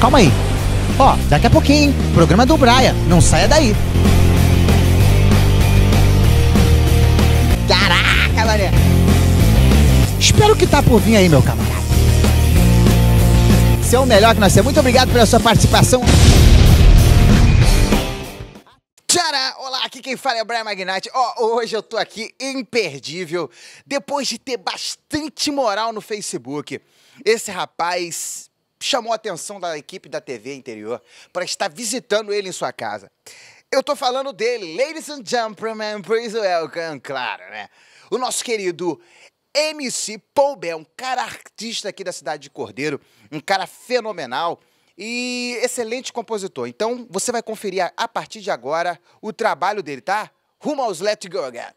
Calma aí. Ó, daqui a pouquinho, programa é do Braia. Não saia daí. Caraca, mané. Espero que tá por vir aí, meu camarada. Você é o melhor que nós temos. Muito obrigado pela sua participação. Tchara! Olá, aqui quem fala é o Brian Magnate. Ó, oh, hoje eu tô aqui imperdível. Depois de ter bastante moral no Facebook, esse rapaz chamou a atenção da equipe da TV Interior para estar visitando ele em sua casa. Eu tô falando dele, ladies and gentlemen, please welcome, claro, né? O nosso querido MC Paul um cara artista aqui da cidade de Cordeiro, um cara fenomenal e excelente compositor. Então, você vai conferir a, a partir de agora o trabalho dele, tá? Rumo aos Let Go Again.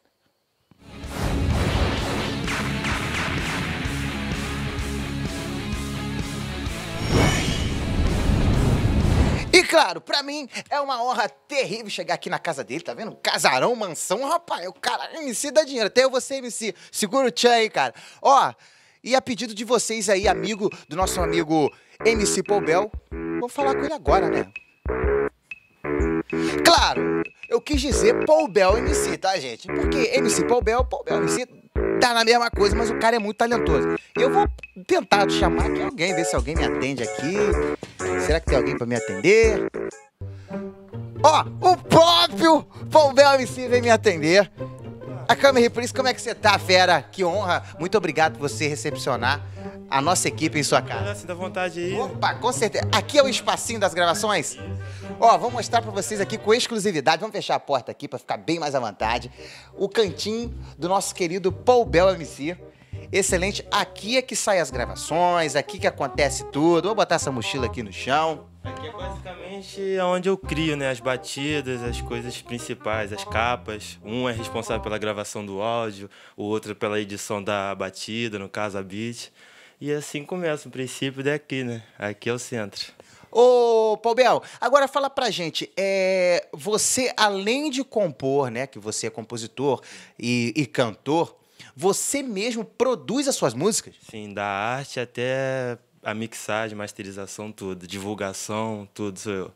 claro, pra mim é uma honra terrível chegar aqui na casa dele, tá vendo? Casarão, mansão, rapaz, o cara MC dá dinheiro. Até eu você, MC. Segura o tchan aí, cara. Ó, e a pedido de vocês aí, amigo, do nosso amigo MC Poubel, vou falar com ele agora, né? Claro, eu quis dizer Paul Bell MC, tá, gente? Porque MC Paul Bell, Paul Bell MC, tá na mesma coisa, mas o cara é muito talentoso. Eu vou tentar chamar aqui alguém, ver se alguém me atende aqui. Será que tem alguém para me atender? Ó, o próprio Paul Bell MC vem me atender. A Câmara Reprise, como é que você tá, fera? Que honra. Muito obrigado por você recepcionar a nossa equipe em sua casa. É, ah, dá vontade aí. Opa, com certeza. Aqui é o espacinho das gravações. Ó, vou mostrar para vocês aqui com exclusividade. Vamos fechar a porta aqui para ficar bem mais à vontade. O cantinho do nosso querido Paul Bell MC. Excelente. Aqui é que saem as gravações, aqui que acontece tudo. Vou botar essa mochila aqui no chão. Aqui é basicamente onde eu crio, né? As batidas, as coisas principais, as capas. Um é responsável pela gravação do áudio, o outro pela edição da batida, no caso a beat. E assim começa o princípio daqui, né? Aqui é o centro. Ô, Paul Bel, agora fala pra gente, é, você além de compor, né, que você é compositor e, e cantor, você mesmo produz as suas músicas? Sim, da arte até a mixagem, masterização, tudo, divulgação, tudo sou eu.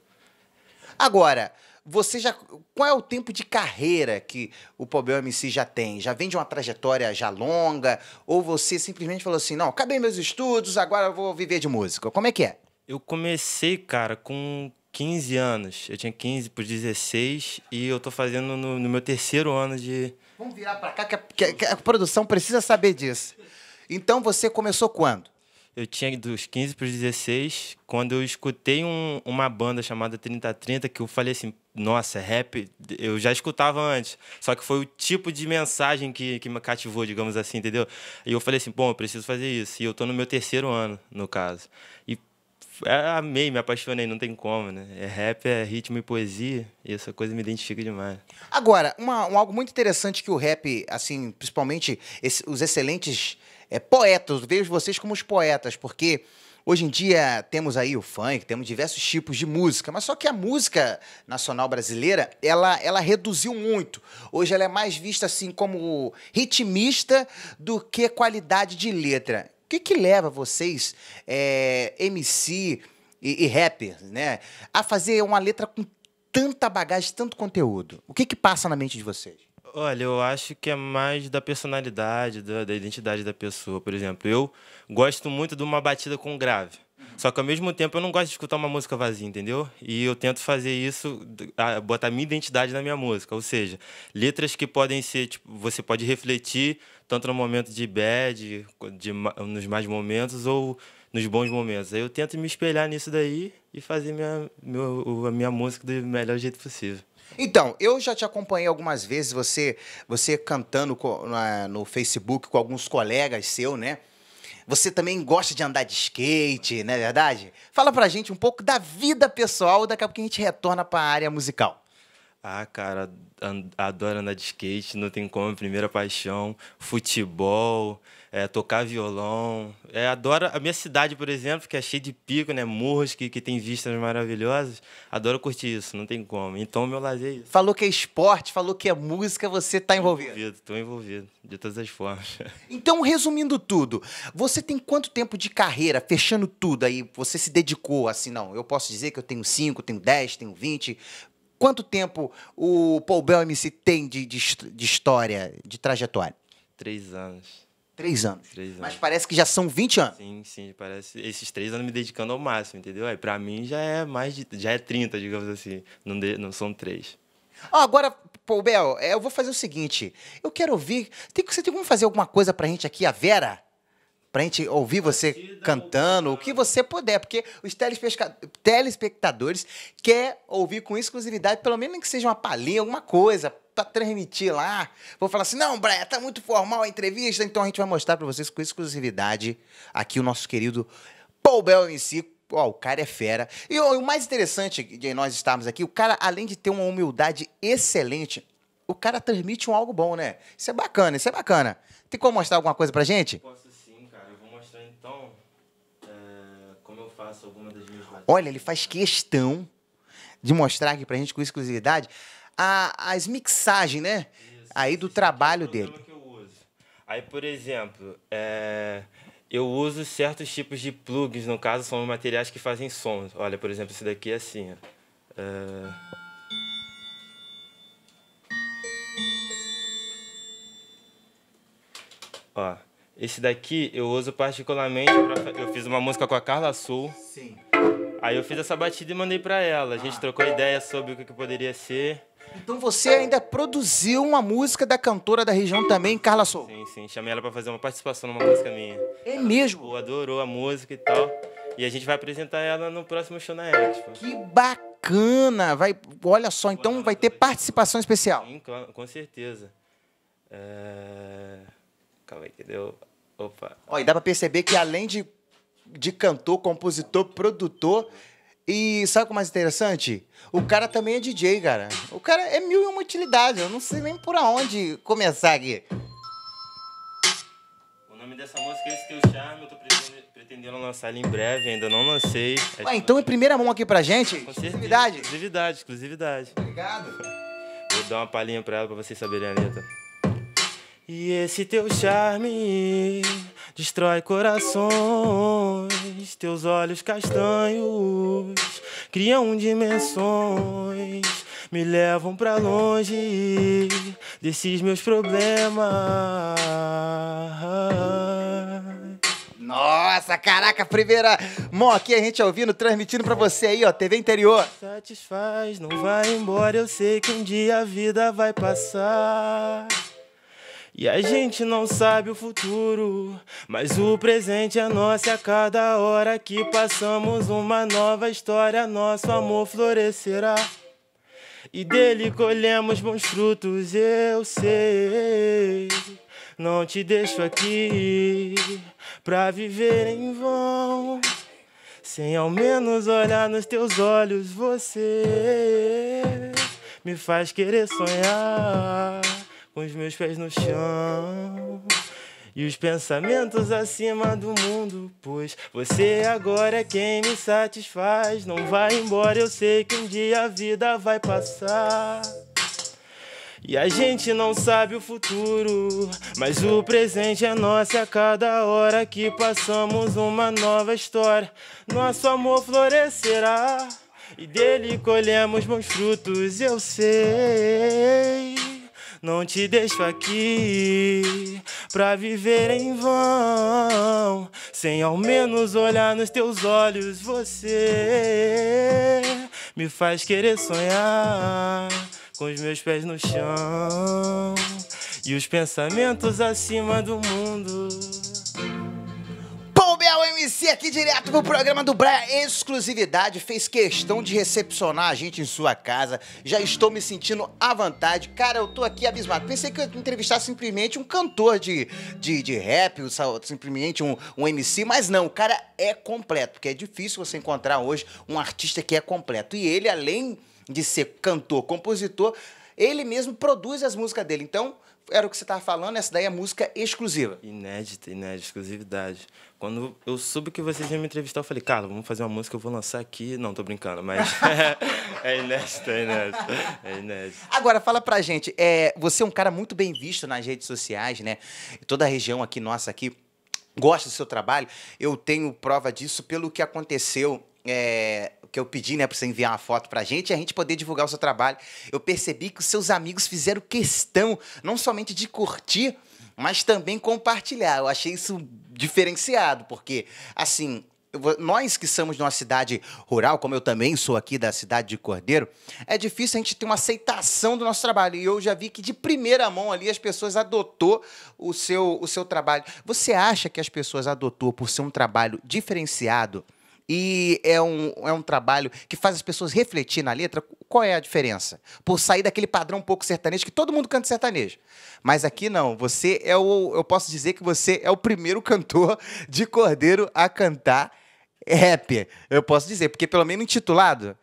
Agora, você já. Qual é o tempo de carreira que o Pobel MC já tem? Já vem de uma trajetória já longa? Ou você simplesmente falou assim: não, acabei meus estudos, agora eu vou viver de música? Como é que é? Eu comecei, cara, com 15 anos. Eu tinha 15 por 16 e eu tô fazendo no, no meu terceiro ano de. Vamos virar pra cá que a, que a, que a produção precisa saber disso. Então você começou quando? eu tinha dos 15 para os 16, quando eu escutei um, uma banda chamada 3030, que eu falei assim, nossa, é rap, eu já escutava antes, só que foi o tipo de mensagem que, que me cativou, digamos assim, entendeu? E eu falei assim, bom, eu preciso fazer isso, e eu estou no meu terceiro ano, no caso. E é, amei, me apaixonei, não tem como, né? É rap, é ritmo e poesia, e essa coisa me identifica demais. Agora, uma, um, algo muito interessante que o rap, assim, principalmente esse, os excelentes é, poetas, eu vejo vocês como os poetas, porque Hoje em dia temos aí o funk, temos diversos tipos de música, mas só que a música nacional brasileira, ela, ela reduziu muito. Hoje ela é mais vista assim como ritmista do que qualidade de letra. O que, que leva vocês, é, MC e, e rappers, né, a fazer uma letra com tanta bagagem, tanto conteúdo? O que, que passa na mente de vocês? Olha, eu acho que é mais da personalidade, da, da identidade da pessoa. Por exemplo, eu gosto muito de uma batida com grave. Só que ao mesmo tempo eu não gosto de escutar uma música vazia, entendeu? E eu tento fazer isso, botar minha identidade na minha música. Ou seja, letras que podem ser, tipo, você pode refletir tanto no momento de bad, de, de, nos mais momentos ou nos bons momentos. Aí eu tento me espelhar nisso daí e fazer minha, meu, a minha música do melhor jeito possível. Então, eu já te acompanhei algumas vezes, você você cantando no Facebook com alguns colegas seu, né? Você também gosta de andar de skate, não é verdade? Fala pra gente um pouco da vida pessoal, daqui a pouco a gente retorna pra área musical. Ah, cara, adoro andar de skate, não tem como, é primeira paixão, futebol, é, tocar violão. É, adoro a minha cidade, por exemplo, que é cheia de pico, né? Morros que, que tem vistas maravilhosas. Adoro curtir isso, não tem como. Então, meu lazer é isso. Falou que é esporte, falou que é música, você tá envolvido. envolvido envolvido, de todas as formas. Então, resumindo tudo, você tem quanto tempo de carreira, fechando tudo aí? Você se dedicou assim, não? Eu posso dizer que eu tenho 5, tenho 10, tenho 20. Quanto tempo o Paul Bell MC tem de, de, de história, de trajetória? Três anos. Três anos. Três anos. Mas parece que já são 20 anos. Sim, sim, parece. Esses três anos me dedicando ao máximo, entendeu? Aí, é, pra mim já é mais de. já é 30, digamos assim. Não, de, não são três. Ah, agora, Paul Bel, é, eu vou fazer o seguinte. Eu quero ouvir. Tem, você tem como fazer alguma coisa pra gente aqui, a Vera? pra gente ouvir você cantando, o que você puder, porque os telespectadores quer ouvir com exclusividade, pelo menos que seja uma palhinha, alguma coisa, para transmitir lá. Vou falar assim, não, Bré, tá muito formal a entrevista, então a gente vai mostrar para vocês com exclusividade aqui o nosso querido Paul Bell MC, Ó, oh, o cara é fera. E oh, o mais interessante de nós estarmos aqui, o cara, além de ter uma humildade excelente, o cara transmite um algo bom, né? Isso é bacana, isso é bacana. Tem como mostrar alguma coisa pra gente? Posso faço alguma das minhas batidas. Olha, ele faz questão de mostrar aqui pra gente com exclusividade a, as mixagens, né? Isso, Aí do é trabalho é dele. Que eu uso. Aí, por exemplo, é, eu uso certos tipos de plugs, no caso, são materiais que fazem sons. Olha, por exemplo, esse daqui é assim, ó. É... Ó. Esse daqui eu uso particularmente pra... Eu fiz uma música com a Carla Sul. Sim. Aí eu fiz essa batida e mandei para ela. A gente ah. trocou ideia sobre o que, que poderia ser. Então você ainda produziu uma música da cantora da região também, Carla Sou. Sim, sim. Chamei ela para fazer uma participação numa música minha. É mesmo? adorou a música e tal. E a gente vai apresentar ela no próximo show na Expo. Que bacana! Vai, olha só, então vai ter participação especial. Sim, com certeza. É... Calma aí que deu Opa. Ó, e dá pra perceber que além de, de cantor, compositor, produtor. E sabe o que é mais interessante? O cara também é DJ, cara. O cara é mil e uma utilidade. Eu não sei nem por aonde começar aqui. O nome dessa música é Esse Teu Charme. Eu tô pretendendo, pretendendo lançar ela em breve. Ainda não lancei. É Ué, então em é primeira mão aqui pra gente? Com exclusividade? Certeza. Exclusividade, exclusividade. Obrigado. Vou dar uma palhinha pra ela pra vocês saberem a letra. E esse teu charme destrói corações, teus olhos castanhos criam dimensões, me levam para longe desses meus problemas. Nossa, caraca, primeira mão aqui a gente ouvindo, transmitindo para você aí, ó, TV Interior. Satisfaz, não vai embora, eu sei que um dia a vida vai passar. E a gente não sabe o futuro, mas o presente é nosso e a cada hora que passamos uma nova história, nosso amor florescerá. E dele colhemos bons frutos, eu sei. Não te deixo aqui pra viver em vão. Sem ao menos olhar nos teus olhos, você me faz querer sonhar com os meus pés no chão. E os pensamentos acima do mundo, pois você agora é quem me satisfaz. Não vai embora, eu sei que um dia a vida vai passar. E a gente não sabe o futuro, mas o presente é nosso a é cada hora que passamos uma nova história. Nosso amor florescerá e dele colhemos bons frutos, eu sei. Não te deixo aqui pra viver em vão, sem ao menos olhar nos teus olhos. Você me faz querer sonhar com os meus pés no chão e os pensamentos acima do mundo. Gabriel MC aqui direto pro programa do Braia Exclusividade. Fez questão de recepcionar a gente em sua casa. Já estou me sentindo à vontade. Cara, eu tô aqui abismado. Pensei que eu ia entrevistar simplesmente um cantor de, de, de rap, simplesmente um, um MC, mas não, o cara é completo, porque é difícil você encontrar hoje um artista que é completo. E ele, além de ser cantor, compositor, ele mesmo produz as músicas dele. Então, era o que você estava falando, essa daí é música exclusiva. Inédita, inédita, exclusividade. Quando eu soube que vocês iam me entrevistar, eu falei, cara, vamos fazer uma música, eu vou lançar aqui. Não, tô brincando, mas é inédita, é inédita, é inédita. Agora, fala pra gente, é, você é um cara muito bem visto nas redes sociais, né? Toda a região aqui, nossa, aqui, gosta do seu trabalho. Eu tenho prova disso pelo que aconteceu é, que eu pedi, né, para você enviar uma foto para a gente e a gente poder divulgar o seu trabalho. Eu percebi que os seus amigos fizeram questão não somente de curtir, mas também compartilhar. Eu achei isso diferenciado, porque assim, nós que somos de uma cidade rural, como eu também sou aqui da cidade de Cordeiro, é difícil a gente ter uma aceitação do nosso trabalho. E eu já vi que de primeira mão ali as pessoas adotou o seu, o seu trabalho. Você acha que as pessoas adotou por ser um trabalho diferenciado e é um, é um trabalho que faz as pessoas refletir na letra qual é a diferença. Por sair daquele padrão um pouco sertanejo, que todo mundo canta sertanejo. Mas aqui não, você é o. Eu posso dizer que você é o primeiro cantor de Cordeiro a cantar rap. Eu posso dizer, porque pelo menos intitulado,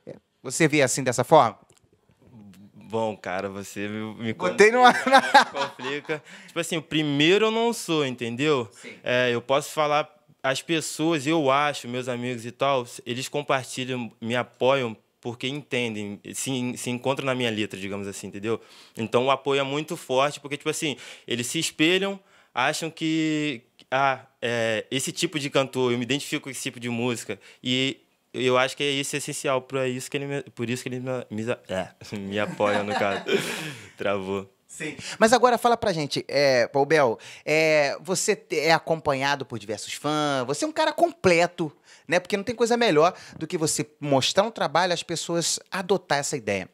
você vê assim dessa forma? Bom, cara, você me, me Botei numa... complica. tipo assim, o primeiro eu não sou, entendeu? Sim. É, eu posso falar as pessoas, eu acho, meus amigos e tal, eles compartilham, me apoiam porque entendem, se, se encontram na minha letra, digamos assim, entendeu? Então o apoio é muito forte, porque, tipo assim, eles se espelham, acham que ah, é, esse tipo de cantor, eu me identifico com esse tipo de música. E eu acho que é isso essencial, por isso que ele me, por isso que ele me, me, é, me apoia, no caso. Travou. Sim. Mas agora fala pra gente, é, Paul Bel, é, você é acompanhado por diversos fãs, você é um cara completo, né? Porque não tem coisa melhor do que você mostrar um trabalho e as pessoas adotar essa ideia.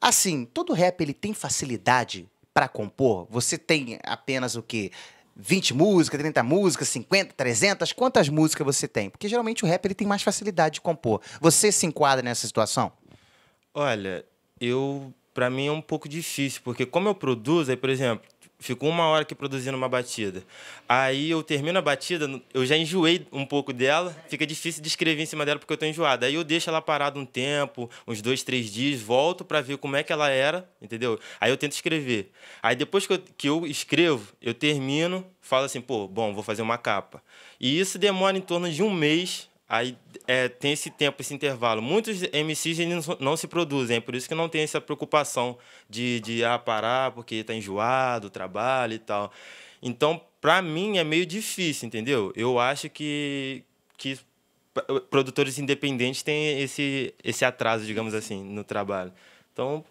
Assim, todo rap ele tem facilidade para compor? Você tem apenas o quê? 20 músicas, 30 músicas, 50, 300? Quantas músicas você tem? Porque geralmente o rap ele tem mais facilidade de compor. Você se enquadra nessa situação? Olha, eu para mim é um pouco difícil, porque como eu produzo, aí, por exemplo, ficou uma hora aqui produzindo uma batida. Aí eu termino a batida, eu já enjoei um pouco dela, fica difícil de escrever em cima dela porque eu estou enjoado. Aí eu deixo ela parada um tempo, uns dois, três dias, volto para ver como é que ela era, entendeu? Aí eu tento escrever. Aí depois que eu, que eu escrevo, eu termino, falo assim, pô, bom, vou fazer uma capa. E isso demora em torno de um mês Aí é, tem esse tempo, esse intervalo. Muitos MCs eles não, se produzem, é por isso que não tem essa preocupação de, de ah, parar porque tá enjoado, trabalho e tal. Então, para mim, é meio difícil, entendeu? Eu acho que, que produtores independentes têm esse, esse atraso, digamos assim, no trabalho. Então,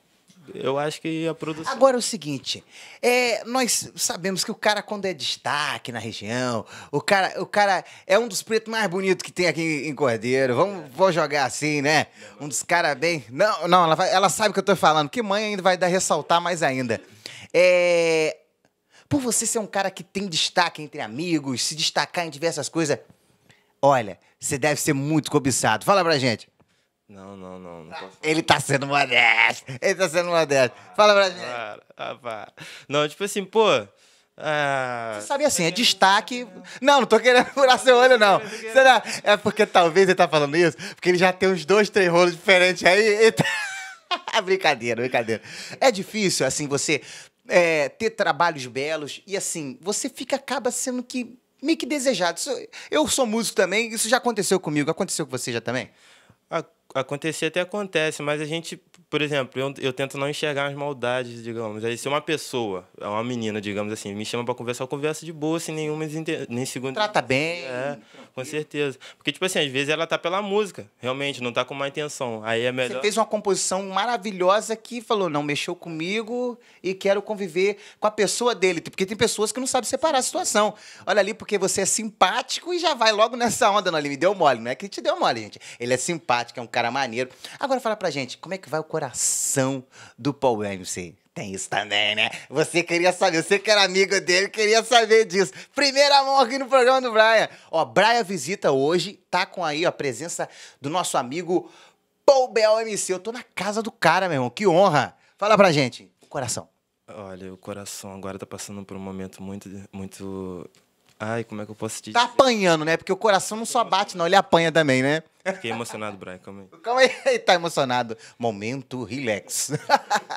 eu acho que a produção. Agora é o seguinte: é, nós sabemos que o cara, quando é destaque na região, o cara, o cara é um dos pretos mais bonitos que tem aqui em Cordeiro. Vamos vou jogar assim, né? Um dos caras bem. Não, não, ela, vai, ela sabe o que eu tô falando, que mãe ainda vai dar ressaltar mais ainda. É, por você ser um cara que tem destaque entre amigos, se destacar em diversas coisas, olha, você deve ser muito cobiçado. Fala pra gente. Não, não, não. não posso... Ele tá sendo modesto. Ele tá sendo modesto. Fala pra gente. Ah, não, tipo assim, pô. Ah, você sabe assim, é destaque. Não, não tô querendo furar seu olho, não. Será? É porque talvez ele tá falando isso, porque ele já tem uns dois, três rolos diferentes aí. Tá... brincadeira, brincadeira. É difícil, assim, você é, ter trabalhos belos e, assim, você fica, acaba sendo que meio que desejado. Eu sou músico também, isso já aconteceu comigo. Aconteceu com você já também? acontecer até acontece, mas a gente, por exemplo, eu, eu tento não enxergar as maldades, digamos. Aí se uma pessoa, uma menina, digamos assim, me chama para conversar, eu converso de boa, sem nenhuma nem segunda. Trata bem. É, com certeza. Porque tipo assim, às vezes ela tá pela música, realmente, não tá com má intenção. Aí é melhor. Você fez uma composição maravilhosa que falou, não mexeu comigo e quero conviver com a pessoa dele, porque tem pessoas que não sabem separar a situação. Olha ali porque você é simpático e já vai logo nessa onda, não, ele me deu mole, não é que te deu mole, gente. Ele é simpático, é um cara maneiro. Agora fala pra gente, como é que vai o coração do Paul MC? Tem isso também, né? Você queria saber, você que era amigo dele, queria saber disso. Primeira mão aqui no programa do Brian. Ó, Brian visita hoje, tá com aí a presença do nosso amigo Paul Bell MC. Eu tô na casa do cara, meu irmão, que honra. Fala pra gente, o coração. Olha, o coração agora tá passando por um momento muito, muito Ai, como é que eu posso te Tá apanhando, né? Porque o coração não só bate, não, ele apanha também, né? Fiquei emocionado, Brian, calma aí. Calma aí, tá emocionado. Momento relax.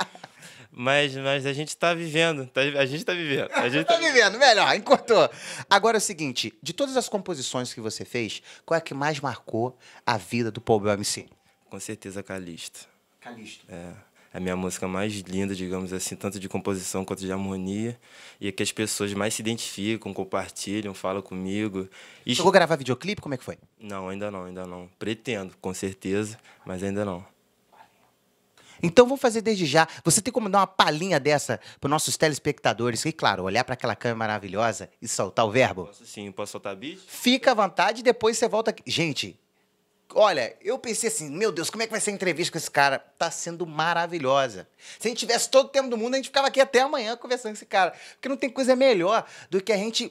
mas, mas a gente tá vivendo, tá, a gente tá vivendo. A gente tá, tá, vivendo, melhor, encurtou. Agora é o seguinte, de todas as composições que você fez, qual é a que mais marcou a vida do Paul MC? Com certeza, Calixto. Calixto. É. É a minha música mais linda, digamos assim, tanto de composição quanto de harmonia, e é que as pessoas mais se identificam, compartilham, falam comigo. E... Chegou a gravar videoclipe? Como é que foi? Não, ainda não, ainda não. Pretendo, com certeza, mas ainda não. Então vamos fazer desde já. Você tem como dar uma palhinha dessa para nossos telespectadores? E claro, olhar para aquela câmera maravilhosa e soltar o verbo? Posso sim, posso soltar bicho? Fica à vontade e depois você volta aqui. Gente, Olha, eu pensei assim, meu Deus, como é que vai ser a entrevista com esse cara? Tá sendo maravilhosa. Se a gente tivesse todo o tempo do mundo, a gente ficava aqui até amanhã conversando com esse cara. Porque não tem coisa melhor do que a gente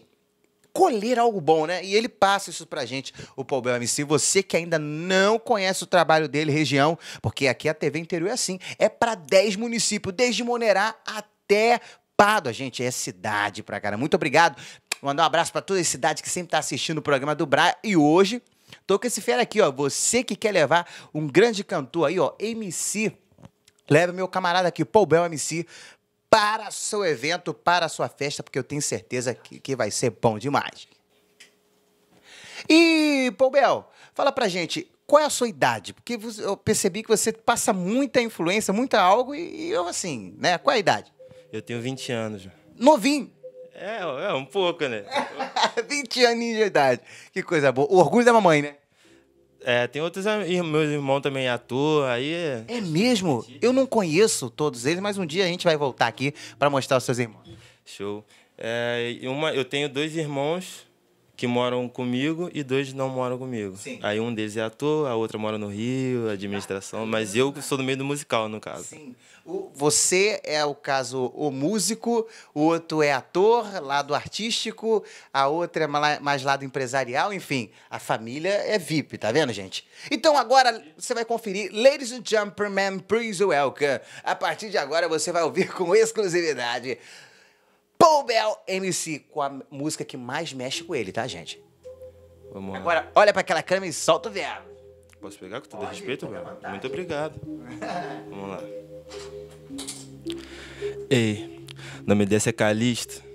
colher algo bom, né? E ele passa isso pra gente, o Paul Bell MC. Você que ainda não conhece o trabalho dele, região, porque aqui a TV Interior é assim, é para 10 municípios, desde Monerá até Pado, a gente é cidade pra cara. Muito obrigado. Mandar um abraço para toda a cidade que sempre tá assistindo o programa do Bra e hoje Tô com esse fera aqui, ó. Você que quer levar um grande cantor aí, ó, MC, leva meu camarada aqui, Paul Bel MC, para seu evento, para sua festa, porque eu tenho certeza que, que vai ser bom demais. E, Paul Bel, fala pra gente, qual é a sua idade? Porque eu percebi que você passa muita influência, muita algo, e eu assim, né? Qual é a idade? Eu tenho 20 anos. Novinho? É, é um pouco, né? 20 anos de idade. Que coisa boa. O orgulho da mamãe, né? É, tem outros meus irmãos também ator, aí é... é mesmo? Eu não conheço todos eles, mas um dia a gente vai voltar aqui para mostrar os seus irmãos. Show. É, uma, eu tenho dois irmãos que moram comigo e dois não moram comigo. Sim. Aí um deles é ator, a outra mora no Rio, administração, mas eu sou do meio do musical, no caso. Sim. O, você é o caso o músico, o outro é ator, lado artístico, a outra é mais lado empresarial, enfim, a família é VIP, tá vendo, gente? Então agora você vai conferir Ladies and Jumperman, please welcome. A partir de agora você vai ouvir com exclusividade Paul Bell MC com a música que mais mexe com ele, tá, gente? Vamos lá. Agora, olha pra aquela câmera e solta o verbo. Posso pegar com todo Pode, respeito, velho? Muito obrigado. Vamos lá. Ei, nome desse é Calixto.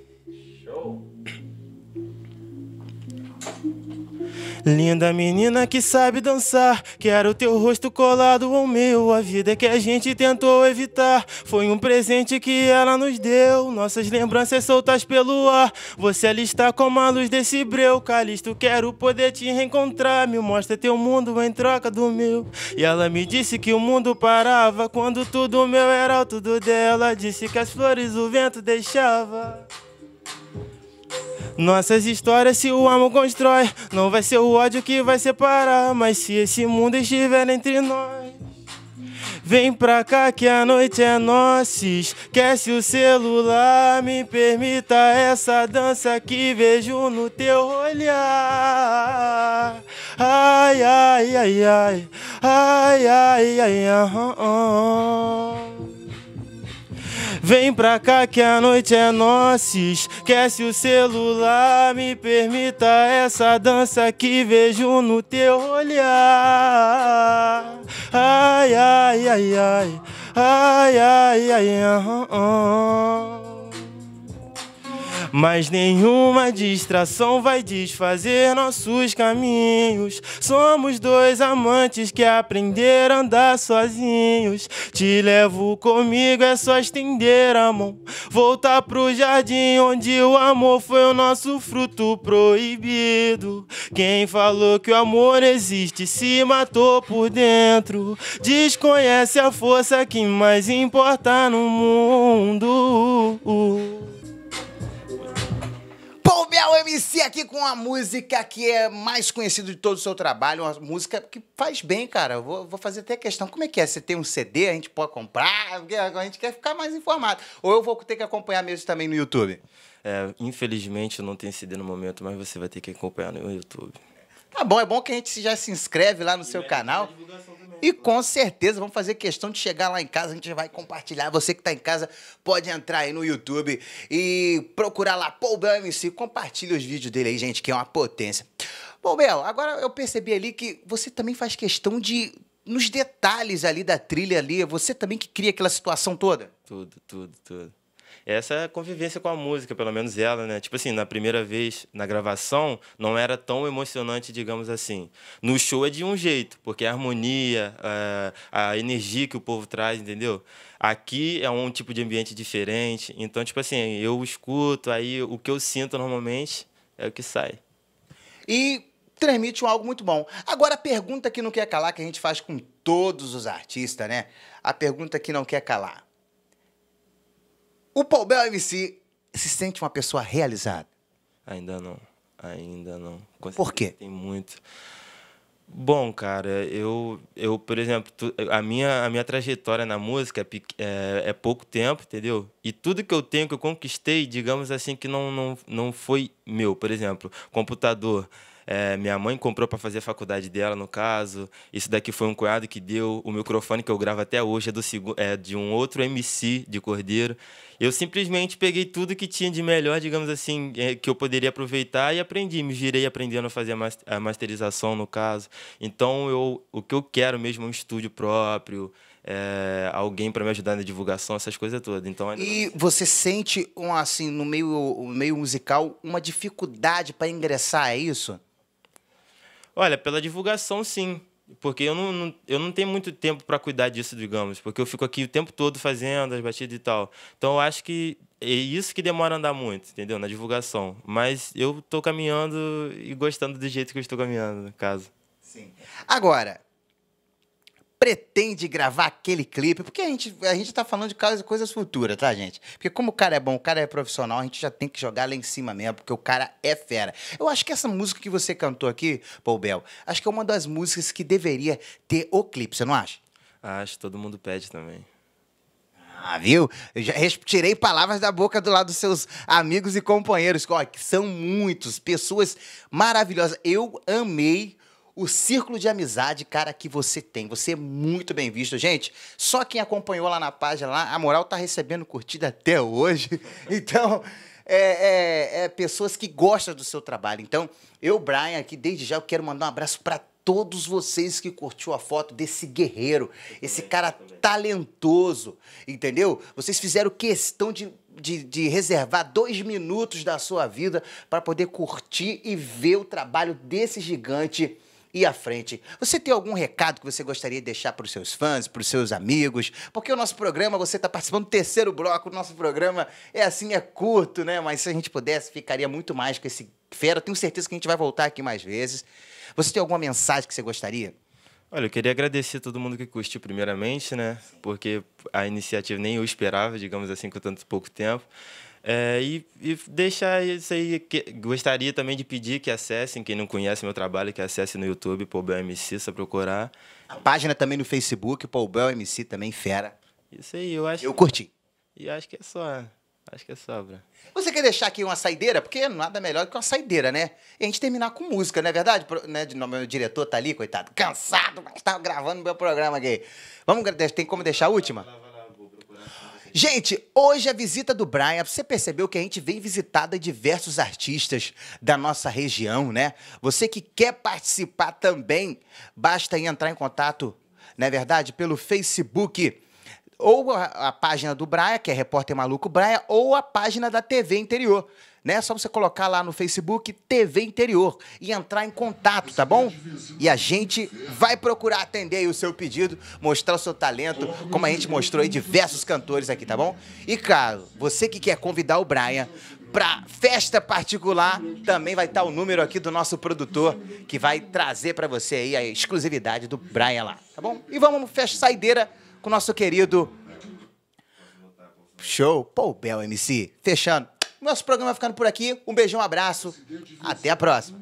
Linda menina que sabe dançar, quero teu rosto colado ao oh, meu. A vida é que a gente tentou evitar foi um presente que ela nos deu. Nossas lembranças soltas pelo ar, você ali está como a luz desse breu. Calisto, quero poder te reencontrar. Me mostra teu mundo em troca do meu. E ela me disse que o mundo parava quando tudo meu era tudo dela. Disse que as flores o vento deixava. Nossas histórias, se o amor constrói, não vai ser o ódio que vai separar. Mas se esse mundo estiver entre nós, vem pra cá que a noite é nossa. Esquece o celular, me permita essa dança que vejo no teu olhar. Ai, ai, ai, ai, ai, ai, ai, ai. ai, ai, ai. Vem pra cá que a noite é nossa. Esquece o celular, me permita essa dança que vejo no teu olhar. Ai, ai, ai, ai. Ai, ai, ai, ai. Oh, oh. Mas nenhuma distração vai desfazer nossos caminhos. Somos dois amantes que aprenderam a andar sozinhos. Te levo comigo, é só estender a mão. Voltar pro jardim onde o amor foi o nosso fruto proibido. Quem falou que o amor existe se matou por dentro. Desconhece a força que mais importa no mundo. Paul Bell MC aqui com a música que é mais conhecida de todo o seu trabalho, uma música que faz bem, cara. Eu vou, vou fazer até a questão. Como é que é? Você tem um CD, a gente pode comprar? Porque a gente quer ficar mais informado. Ou eu vou ter que acompanhar mesmo também no YouTube? É, infelizmente eu não tenho CD no momento, mas você vai ter que acompanhar no YouTube. Tá bom, é bom que a gente já se inscreve lá no e seu é canal. Divulgação e com certeza vamos fazer questão de chegar lá em casa, a gente vai compartilhar. Você que está em casa pode entrar aí no YouTube e procurar lá Paul Bell MC, compartilha os vídeos dele aí, gente, que é uma potência. Bom, Bel, agora eu percebi ali que você também faz questão de nos detalhes ali da trilha ali, é você também que cria aquela situação toda? Tudo, tudo, tudo essa convivência com a música, pelo menos ela, né? Tipo assim, na primeira vez na gravação não era tão emocionante, digamos assim. No show é de um jeito, porque a harmonia, a, a energia que o povo traz, entendeu? Aqui é um tipo de ambiente diferente. Então, tipo assim, eu escuto, aí o que eu sinto normalmente é o que sai. E transmite um algo muito bom. Agora, a pergunta que não quer calar, que a gente faz com todos os artistas, né? A pergunta que não quer calar. O Paul Bell MC se sente uma pessoa realizada? Ainda não. Ainda não. Consegui, Por quê? Tem muito. Bom, cara, eu, eu por exemplo, tu, a, minha, a minha trajetória na música é, é, é, pouco tempo, entendeu? E tudo que eu tenho, que eu conquistei, digamos assim, que não, não, não foi meu. Por exemplo, computador. É, minha mãe comprou para fazer a faculdade dela, no caso. Isso daqui foi um cunhado que deu. O microfone que eu gravo até hoje é, do, é de um outro MC de Cordeiro. Eu simplesmente peguei tudo que tinha de melhor, digamos assim, é, que eu poderia aproveitar e aprendi. Me girei aprendendo a fazer a masterização, no caso. Então, eu, o que eu quero mesmo é um estúdio próprio. É, alguém para me ajudar na divulgação, essas coisas todas. Então, e você sente, um, assim, no meio, meio musical, uma dificuldade para ingressar, é isso? Olha, pela divulgação, sim. Porque eu não, não eu não tenho muito tempo para cuidar disso, digamos. Porque eu fico aqui o tempo todo fazendo as batidas e tal. Então eu acho que é isso que demora a andar muito, entendeu? Na divulgação. Mas eu estou caminhando e gostando do jeito que eu estou caminhando, no caso. Sim. Agora, pretende gravar aquele clipe? Porque a gente, a gente tá falando de coisas, coisas futuras, tá, gente? Porque como o cara é bom, o cara é profissional, a gente já tem que jogar lá em cima mesmo, porque o cara é fera. Eu acho que essa música que você cantou aqui, Paul Bel, acho que é uma das músicas que deveria ter o clipe, você não acha? Acho, todo mundo pede também. Ah, viu? Eu já tirei palavras da boca do lado dos seus amigos e companheiros, que são muitos, pessoas maravilhosas. Eu amei o círculo de amizade, cara, que você tem. Você é muito bem visto, gente. Só quem acompanhou lá na página, lá, a moral tá recebendo curtida até hoje. Então, é, é, é pessoas que gostam do seu trabalho. Então, eu, Brian, aqui desde já, eu quero mandar um abraço para todos vocês que curtiu a foto desse guerreiro, esse é, cara talentoso, entendeu? Vocês fizeram questão de, de, de reservar dois minutos da sua vida para poder curtir e ver o trabalho desse gigante e à frente. Você tem algum recado que você gostaria de deixar para os seus fãs, para os seus amigos? Porque o nosso programa, você está participando do terceiro bloco, o nosso programa é assim, é curto, né? Mas se a gente pudesse, ficaria muito mais com esse fera. Tenho certeza que a gente vai voltar aqui mais vezes. Você tem alguma mensagem que você gostaria? Olha, eu queria agradecer a todo mundo que curtiu primeiramente, né? Porque a iniciativa nem eu esperava, digamos assim, com tanto pouco tempo. É, e, e deixar isso aí. Que, gostaria também de pedir que acessem, quem não conhece meu trabalho, que acesse no YouTube, Paul MC, só procurar. A página também no Facebook, Paul Bell MC também, fera. Isso aí, eu acho. Eu curti. E acho que é só. Acho que é sobra. Você quer deixar aqui uma saideira? Porque nada melhor do que uma saideira, né? E a gente terminar com música, não é verdade? Pro, né? Meu diretor tá ali, coitado, cansado, mas tá gravando meu programa aqui. Vamos, tem como deixar a última? Vai, vai. Gente, hoje a visita do Brian, você percebeu que a gente vem visitada diversos artistas da nossa região, né? Você que quer participar também, basta entrar em contato, não é verdade? Pelo Facebook ou a, a página do Brian, que é Repórter Maluco Brian, ou a página da TV Interior né? É só você colocar lá no Facebook TV Interior e entrar em contato, tá bom? E a gente vai procurar atender o seu pedido, mostrar o seu talento, como a gente mostrou aí diversos cantores aqui, tá bom? E claro, você que quer convidar o Brian para festa particular, também vai estar o número aqui do nosso produtor que vai trazer para você aí a exclusividade do Brian lá, tá bom? E vamos festa saideira com o nosso querido Show, Paul Bell MC. Fechando. Nosso programa vai ficando por aqui. Um beijão, um abraço. Até a próxima.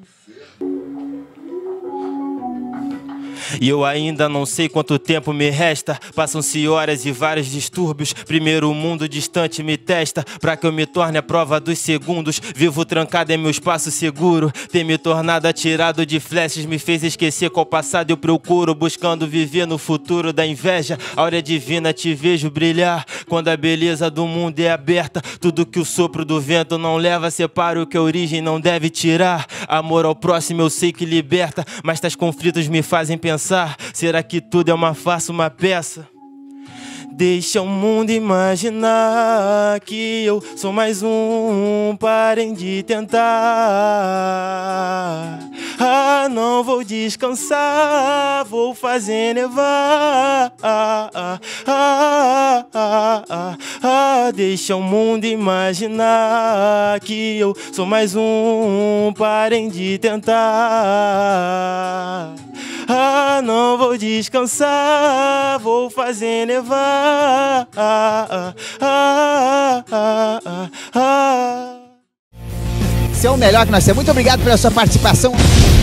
E eu ainda não sei quanto tempo me resta. Passam-se horas e vários distúrbios. Primeiro o mundo distante me testa, para que eu me torne a prova dos segundos. Vivo trancado em meu espaço seguro. Ter me tornado atirado de flechas me fez esquecer qual passado eu procuro, buscando viver no futuro da inveja. Áurea divina, te vejo brilhar. Quando a beleza do mundo é aberta, tudo que o sopro do vento não leva, separa o que a origem não deve tirar. Amor ao próximo eu sei que liberta, mas tais conflitos me fazem pensar pensar: será que tudo é uma farsa, uma peça? Deixa o mundo imaginar que eu sou mais um, parem de tentar. Ah, não vou descansar, vou fazer nevar. Ah, ah, ah, ah, ah deixa o mundo imaginar que eu sou mais um, parem de tentar. Ah, não vou descansar, vou fazer nevar. Ah ah ah, ah, ah, ah, Você é o melhor que nós temos. Muito obrigado pela sua participação.